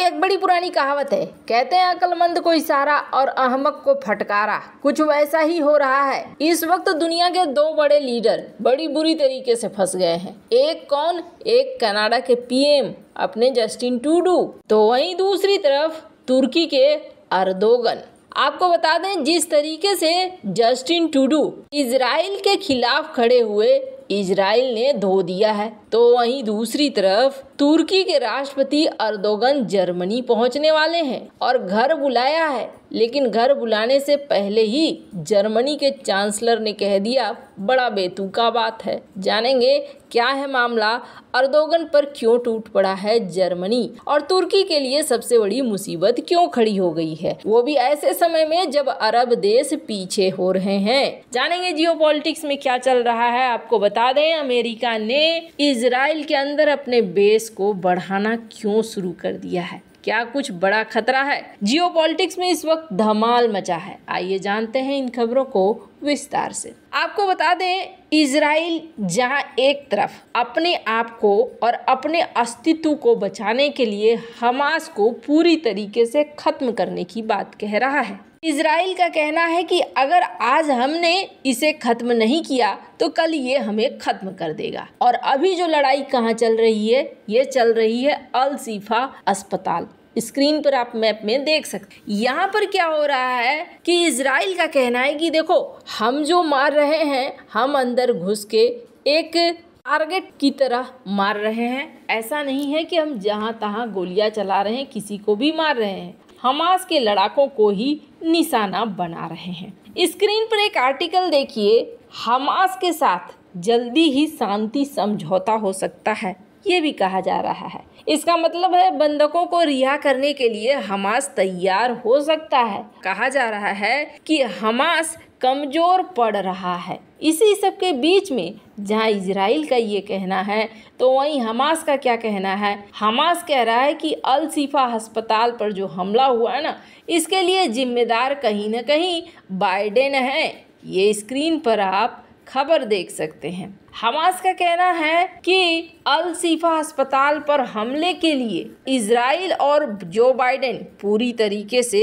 एक बड़ी पुरानी कहावत है कहते हैं अकलमंद को इशारा और अहमक को फटकारा कुछ वैसा ही हो रहा है इस वक्त दुनिया के दो बड़े लीडर बड़ी बुरी तरीके से फंस गए हैं एक कौन एक कनाडा के पीएम अपने जस्टिन टूडू तो वहीं दूसरी तरफ तुर्की के अर्दोगन आपको बता दें जिस तरीके से जस्टिन टूडू इसराइल के खिलाफ खड़े हुए इसराइल ने धो दिया है तो वहीं दूसरी तरफ तुर्की के राष्ट्रपति अर्दोगन जर्मनी पहुंचने वाले हैं और घर बुलाया है लेकिन घर बुलाने से पहले ही जर्मनी के चांसलर ने कह दिया बड़ा बेतुका बात है जानेंगे क्या है मामला अर्दोगन पर क्यों टूट पड़ा है जर्मनी और तुर्की के लिए सबसे बड़ी मुसीबत क्यों खड़ी हो गई है वो भी ऐसे समय में जब अरब देश पीछे हो रहे हैं जानेंगे जियो में क्या चल रहा है आपको बता दें अमेरिका ने इसराइल के अंदर अपने बेस को बढ़ाना क्यों शुरू कर दिया है क्या कुछ बड़ा खतरा है जियो में इस वक्त धमाल मचा है आइए जानते हैं इन खबरों को विस्तार से आपको बता दें इसराइल जहां एक तरफ अपने आप को और अपने अस्तित्व को बचाने के लिए हमास को पूरी तरीके से खत्म करने की बात कह रहा है इसराइल का कहना है कि अगर आज हमने इसे खत्म नहीं किया तो कल ये हमें खत्म कर देगा और अभी जो लड़ाई कहाँ चल रही है ये चल रही है अल सीफा अस्पताल स्क्रीन पर आप मैप में देख सकते यहाँ पर क्या हो रहा है कि इसराइल का कहना है कि देखो हम जो मार रहे हैं हम अंदर घुस के एक टारगेट की तरह मार रहे हैं ऐसा नहीं है कि हम जहाँ तहाँ गोलियाँ चला रहे हैं किसी को भी मार रहे हैं हमास के लड़ाकों को ही निशाना बना रहे हैं स्क्रीन पर एक आर्टिकल देखिए हमास के साथ जल्दी ही शांति समझौता हो सकता है ये भी कहा जा रहा है इसका मतलब है बंधकों को रिहा करने के लिए हमास तैयार हो सकता है कहा जा रहा है कि हमास कमज़ोर पड़ रहा है इसी सब के बीच में जहाँ इसराइल का ये कहना है तो वहीं हमास का क्या कहना है हमास कह रहा है कि अल सीफा अस्पताल पर जो हमला हुआ है ना इसके लिए जिम्मेदार कहीं ना कहीं बाइडेन है ये स्क्रीन पर आप खबर देख सकते हैं हमास का कहना है कि अल सीफा अस्पताल पर हमले के लिए इसराइल और जो बाइडेन पूरी तरीके से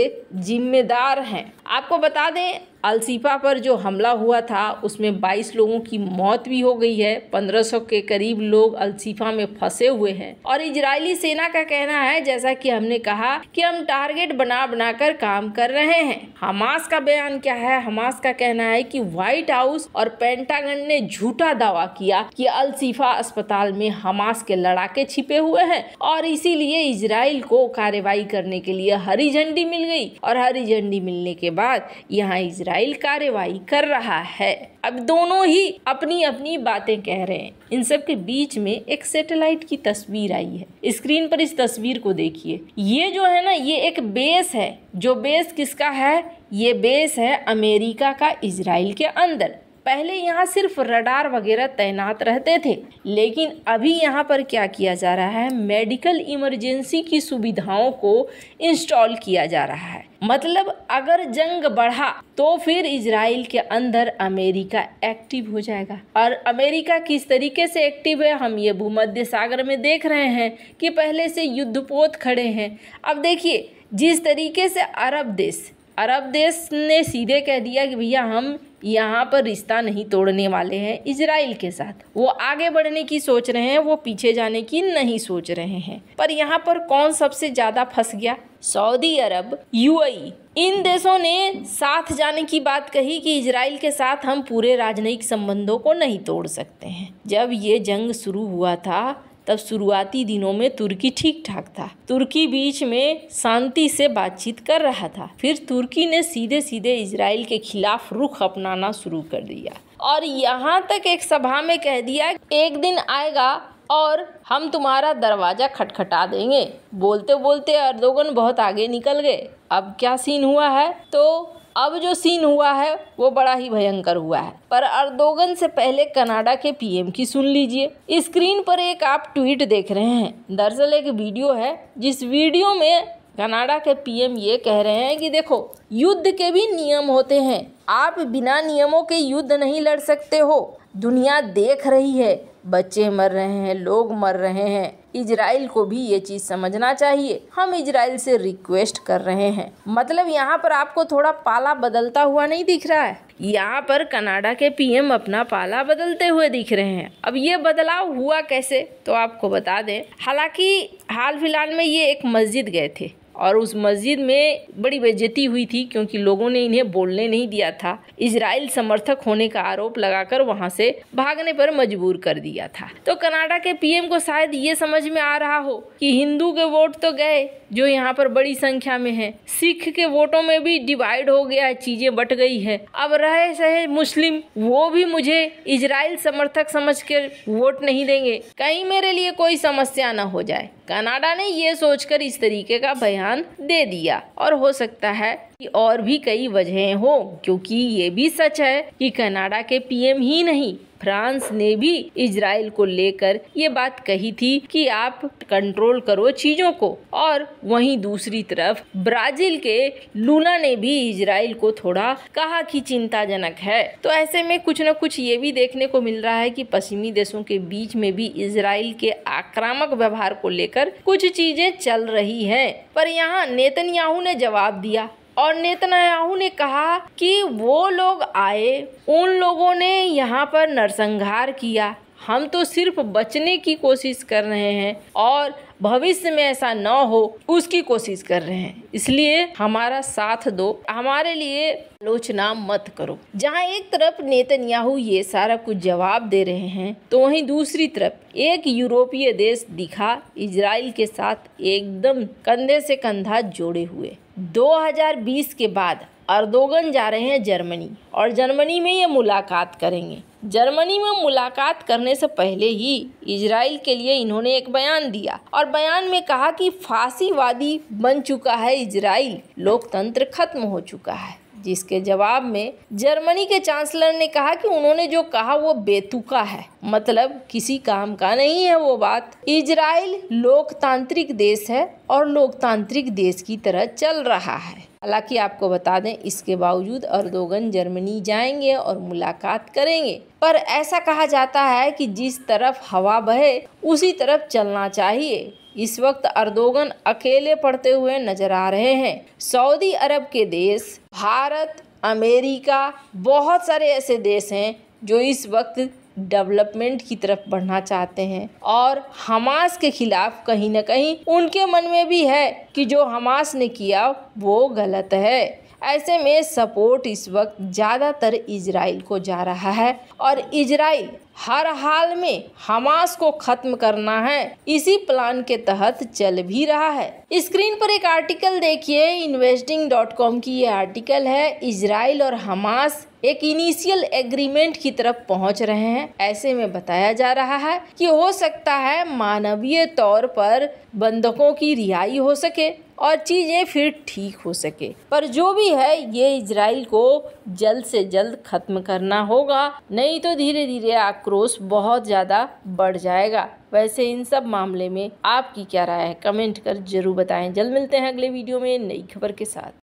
जिम्मेदार हैं आपको बता दें अलसीफा पर जो हमला हुआ था उसमें 22 लोगों की मौत भी हो गई है 1500 के करीब लोग अलसीफा में फंसे हुए हैं और इजरायली सेना का कहना है जैसा कि हमने कहा कि हम टारगेट बना बना कर काम कर रहे हैं हमास का बयान क्या है हमास का कहना है कि व्हाइट हाउस और पेंटागन ने झूठा दावा किया कि अलसीफा अस्पताल में हमास के लड़ाके छिपे हुए हैं और इसीलिए इसराइल को कार्रवाई करने के लिए हरी झंडी मिल गई और हरी झंडी मिलने के बाद यहाँ इसराइल मिसाइल कार्रवाई कर रहा है अब दोनों ही अपनी अपनी बातें कह रहे हैं इन सब के बीच में एक सैटेलाइट की तस्वीर आई है स्क्रीन पर इस तस्वीर को देखिए ये जो है ना ये एक बेस है जो बेस किसका है ये बेस है अमेरिका का इसराइल के अंदर पहले यहाँ सिर्फ रडार वगैरह तैनात रहते थे लेकिन अभी यहाँ पर क्या किया जा रहा है मेडिकल इमरजेंसी की सुविधाओं को इंस्टॉल किया जा रहा है मतलब अगर जंग बढ़ा तो फिर इसराइल के अंदर अमेरिका एक्टिव हो जाएगा और अमेरिका किस तरीके से एक्टिव है हम ये भूमध्य सागर में देख रहे हैं कि पहले से युद्धपोत खड़े हैं अब देखिए जिस तरीके से अरब देश अरब देश ने सीधे कह दिया कि भैया हम यहाँ पर रिश्ता नहीं तोड़ने वाले हैं इसराइल के साथ वो आगे बढ़ने की सोच रहे हैं वो पीछे जाने की नहीं सोच रहे हैं पर यहाँ पर कौन सबसे ज़्यादा फंस गया सऊदी अरब यूएई इन देशों ने साथ जाने की बात कही कि इसराइल के साथ हम पूरे राजनयिक संबंधों को नहीं तोड़ सकते हैं जब ये जंग शुरू हुआ था तब शुरुआती दिनों में तुर्की ठीक ठाक था तुर्की बीच में शांति से बातचीत कर रहा था फिर तुर्की ने सीधे सीधे इसराइल के खिलाफ रुख अपनाना शुरू कर दिया और यहाँ तक एक सभा में कह दिया एक दिन आएगा और हम तुम्हारा दरवाज़ा खटखटा देंगे बोलते बोलते अर्दोगन बहुत आगे निकल गए अब क्या सीन हुआ है तो अब जो सीन हुआ है वो बड़ा ही भयंकर हुआ है पर अर्दोगन से पहले कनाडा के पीएम की सुन लीजिए स्क्रीन पर एक आप ट्वीट देख रहे हैं दरअसल एक वीडियो है जिस वीडियो में कनाडा के पीएम ये कह रहे हैं कि देखो युद्ध के भी नियम होते हैं आप बिना नियमों के युद्ध नहीं लड़ सकते हो दुनिया देख रही है बच्चे मर रहे हैं लोग मर रहे हैं इसराइल को भी ये चीज़ समझना चाहिए हम इसराइल से रिक्वेस्ट कर रहे हैं मतलब यहाँ पर आपको थोड़ा पाला बदलता हुआ नहीं दिख रहा है यहाँ पर कनाडा के पीएम अपना पाला बदलते हुए दिख रहे हैं अब ये बदलाव हुआ कैसे तो आपको बता दें हालांकि हाल फिलहाल में ये एक मस्जिद गए थे और उस मस्जिद में बड़ी बेजती हुई थी क्योंकि लोगों ने इन्हें बोलने नहीं दिया था इसराइल समर्थक होने का आरोप लगाकर वहां से भागने पर मजबूर कर दिया था तो कनाडा के पीएम को शायद ये समझ में आ रहा हो कि हिंदू के वोट तो गए जो यहाँ पर बड़ी संख्या में है सिख के वोटों में भी डिवाइड हो गया है चीजें बट गई है अब रहे सहे मुस्लिम वो भी मुझे इसराइल समर्थक समझ कर वोट नहीं देंगे कहीं मेरे लिए कोई समस्या न हो जाए कनाडा ने यह सोचकर इस तरीके का बयान दे दिया और हो सकता है और भी कई वजहें हो क्योंकि ये भी सच है कि कनाडा के पीएम ही नहीं फ्रांस ने भी इसराइल को लेकर ये बात कही थी कि आप कंट्रोल करो चीज़ों को और वहीं दूसरी तरफ ब्राजील के लूना ने भी इसराइल को थोड़ा कहा कि चिंताजनक है तो ऐसे में कुछ न कुछ ये भी देखने को मिल रहा है कि पश्चिमी देशों के बीच में भी इसराइल के आक्रामक व्यवहार को लेकर कुछ चीजें चल रही हैं पर यहाँ नेतन्याहू ने जवाब दिया और नेतन्याहू ने कहा कि वो लोग आए उन लोगों ने यहाँ पर नरसंहार किया हम तो सिर्फ बचने की कोशिश कर रहे हैं और भविष्य में ऐसा न हो उसकी कोशिश कर रहे हैं इसलिए हमारा साथ दो हमारे लिए आलोचना मत करो जहाँ एक तरफ नेतन्याहू ये सारा कुछ जवाब दे रहे हैं तो वहीं दूसरी तरफ एक यूरोपीय देश दिखा इसराइल के साथ एकदम कंधे से कंधा जोड़े हुए 2020 के बाद अर्दोगन जा रहे हैं जर्मनी और जर्मनी में ये मुलाकात करेंगे जर्मनी में मुलाकात करने से पहले ही इसराइल के लिए इन्होंने एक बयान दिया और बयान में कहा कि फांसीवादी बन चुका है इजराइल लोकतंत्र खत्म हो चुका है जिसके जवाब में जर्मनी के चांसलर ने कहा कि उन्होंने जो कहा वो बेतुका है मतलब किसी काम का नहीं है वो बात इजराइल लोकतांत्रिक देश है और लोकतांत्रिक देश की तरह चल रहा है हालांकि आपको बता दें इसके बावजूद अर्दोगन जर्मनी जाएंगे और मुलाकात करेंगे पर ऐसा कहा जाता है कि जिस तरफ हवा बहे उसी तरफ चलना चाहिए इस वक्त अर्दोगन अकेले पड़ते हुए नजर आ रहे हैं सऊदी अरब के देश भारत अमेरिका बहुत सारे ऐसे देश हैं जो इस वक्त डेवलपमेंट की तरफ बढ़ना चाहते हैं और हमास के खिलाफ कहीं ना कहीं उनके मन में भी है कि जो हमास ने किया वो गलत है ऐसे में सपोर्ट इस वक्त ज़्यादातर इसराइल को जा रहा है और इसराइल हर हाल में हमास को खत्म करना है इसी प्लान के तहत चल भी रहा है स्क्रीन पर एक आर्टिकल देखिए इन्वेस्टिंग डॉट कॉम की ये आर्टिकल है इसराइल और हमास एक इनिशियल एग्रीमेंट की तरफ पहुंच रहे हैं ऐसे में बताया जा रहा है कि हो सकता है मानवीय तौर पर बंधकों की रिहाई हो सके और चीज़ें फिर ठीक हो सके पर जो भी है ये इसराइल को जल्द से जल्द ख़त्म करना होगा नहीं तो धीरे धीरे आक्रोश बहुत ज़्यादा बढ़ जाएगा वैसे इन सब मामले में आपकी क्या राय है कमेंट कर जरूर बताएं जल्द मिलते हैं अगले वीडियो में नई खबर के साथ